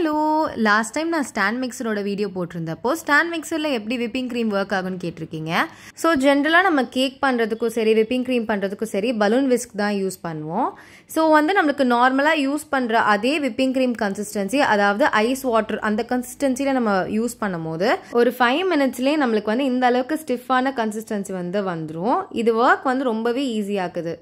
hello last time நான் stand மிக்சரோட video போட்டிருந்தப்போ ஸ்டாண்ட் மிக்சரில் எப்படி விப்பிங் க்ரீம் ஒர்க் ஆகும்னு கேட்டிருக்கீங்க ஸோ ஜென்ரலாக நம்ம கேக் பண்ணுறதுக்கும் சரி விப்பிங் க்ரீம் பண்ணுறதுக்கும் சரி பலூன் விஸ்க் தான் யூஸ் பண்ணுவோம் ஸோ வந்து நம்மளுக்கு நார்மலாக யூஸ் பண்ணுற அதே விப்பிங் க்ரீம் கன்சிஸ்டன்சி அதாவது ஐஸ் வாட்டர் அந்த கன்சிஸ்டன்சியில் நம்ம யூஸ் பண்ணும் போது ஒரு ஃபைவ் மினிட்ஸ்லேயே நம்மளுக்கு வந்து இந்த அளவுக்கு ஸ்டிஃபான கன்சிஸ்டன்சி வந்து வந்துடும் இது ஒர்க் வந்து ரொம்பவே ஈஸியாக்குது